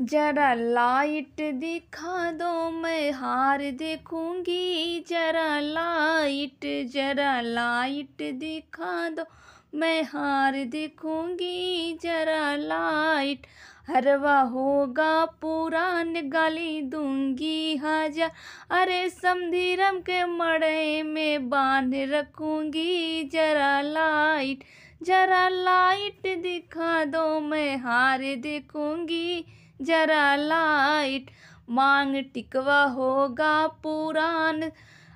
जरा लाइट दिखा दो मैं हार देखूंगी जरा लाइट जरा लाइट दिखा दो मैं हार देखूंगी जरा लाइट हरवा होगा पुरान गाली दूंगी हाजा अरे समीरम के मड़े में बांध रखूंगी जरा लाइट जरा लाइट यादों में हार देखूंगी जरा लाइट मांग टिकवा होगा पुरान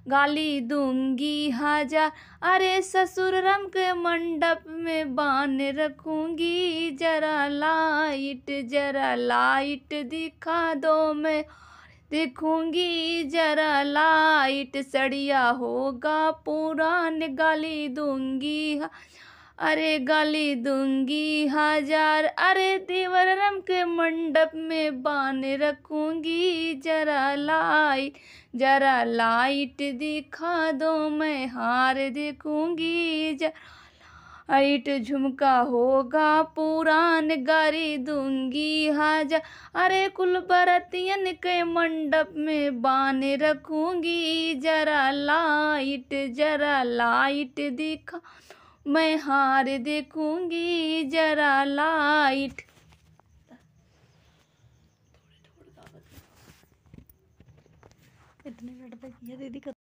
गाली दूंगी हजार अरे ससुर रंग के मंडप में बान रखूंगी जरा लाइट जरा लाइट दिखा दो मैं देखूंगी जरा लाइट सड़िया होगा पुरान गाली दूंगी अरे गाली दूंगी हजार अरे देवर रम के मंडप में बान रखूंगी जरा लाइट जरा लाइट दिखा दो मैं हार देखूंगी जरा लाइट झुमका होगा पुरान गारी दूंगी हजार अरे कुल बरतियन के मंडप में बान रखूंगी जरा लाइट जरा लाइट दिखा मैं हार देखूंगी जरा लाइट इतने लड़ते किया यह दीदी